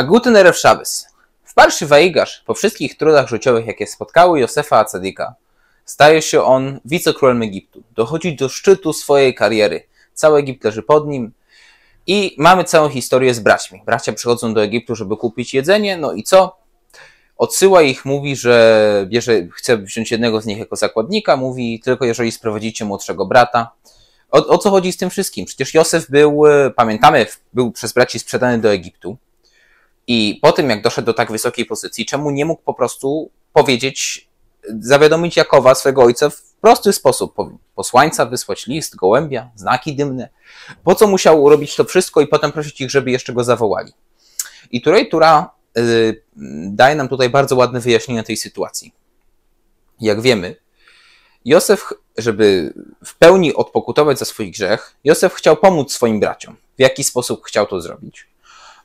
A Gutener w Szabys. Wparszy Waigasz, po wszystkich trudach życiowych, jakie spotkały Josefa Acedika, staje się on wicekrólem Egiptu. Dochodzi do szczytu swojej kariery. Cały Egipt leży pod nim. I mamy całą historię z braćmi. Bracia przychodzą do Egiptu, żeby kupić jedzenie, no i co? Odsyła ich, mówi, że bierze, chce wziąć jednego z nich jako zakładnika, mówi tylko jeżeli sprowadzicie młodszego brata. O, o co chodzi z tym wszystkim? Przecież Józef był, e, pamiętamy, był przez braci sprzedany do Egiptu i po tym, jak doszedł do tak wysokiej pozycji, czemu nie mógł po prostu powiedzieć, zawiadomić Jakowa, swego ojca, w prosty sposób? Posłańca wysłać list, gołębia, znaki dymne. Po co musiał robić to wszystko i potem prosić ich, żeby jeszcze go zawołali? I Turej Tura y, daje nam tutaj bardzo ładne wyjaśnienie tej sytuacji. Jak wiemy, Józef, żeby w pełni odpokutować za swój grzech, Józef chciał pomóc swoim braciom. W jaki sposób chciał to zrobić?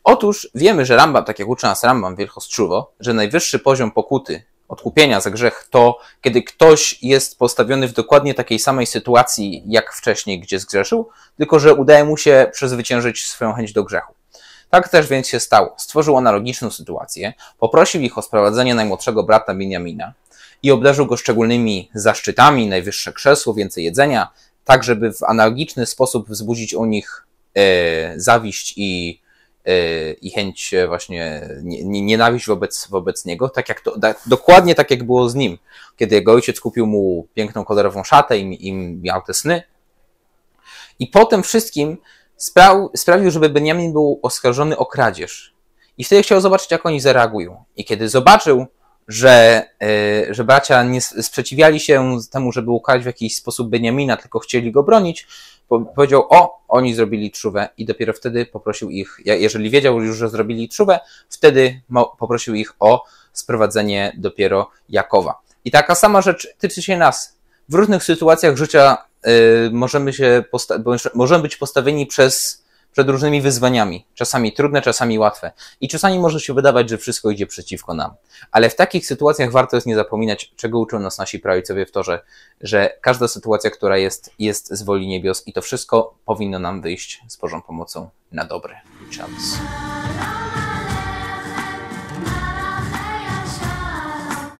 Otóż wiemy, że Rambam, tak jak uczy nas Rambam Wielchostrzówo, że najwyższy poziom pokuty, odkupienia za grzech, to kiedy ktoś jest postawiony w dokładnie takiej samej sytuacji, jak wcześniej, gdzie zgrzeszył, tylko że udaje mu się przezwyciężyć swoją chęć do grzechu. Tak też więc się stało. Stworzył analogiczną sytuację, poprosił ich o sprowadzenie najmłodszego brata Benjamina i obdarzył go szczególnymi zaszczytami, najwyższe krzesło, więcej jedzenia, tak żeby w analogiczny sposób wzbudzić u nich yy, zawiść i Y, i chęć właśnie nienawiść wobec, wobec niego, tak jak to, da, dokładnie tak jak było z nim, kiedy jego ojciec kupił mu piękną kolorową szatę i, i miał te sny. I potem wszystkim sprawił, żeby Benjamin był oskarżony o kradzież. I wtedy chciał zobaczyć, jak oni zareagują. I kiedy zobaczył, że, e, że bracia nie sprzeciwiali się temu, żeby ukarać w jakiś sposób Beniamina, tylko chcieli go bronić, powiedział, o, oni zrobili trzówę i dopiero wtedy poprosił ich, jeżeli wiedział już, że zrobili trzówę, wtedy poprosił ich o sprowadzenie dopiero Jakowa. I taka sama rzecz tyczy się nas. W różnych sytuacjach życia e, możemy, się posta- możemy być postawieni przez przed różnymi wyzwaniami, czasami trudne, czasami łatwe. I czasami może się wydawać, że wszystko idzie przeciwko nam. Ale w takich sytuacjach warto jest nie zapominać, czego uczą nas nasi prawicowie w torze, że każda sytuacja, która jest, jest z woli niebios i to wszystko powinno nam wyjść z Bożą pomocą na dobry czas.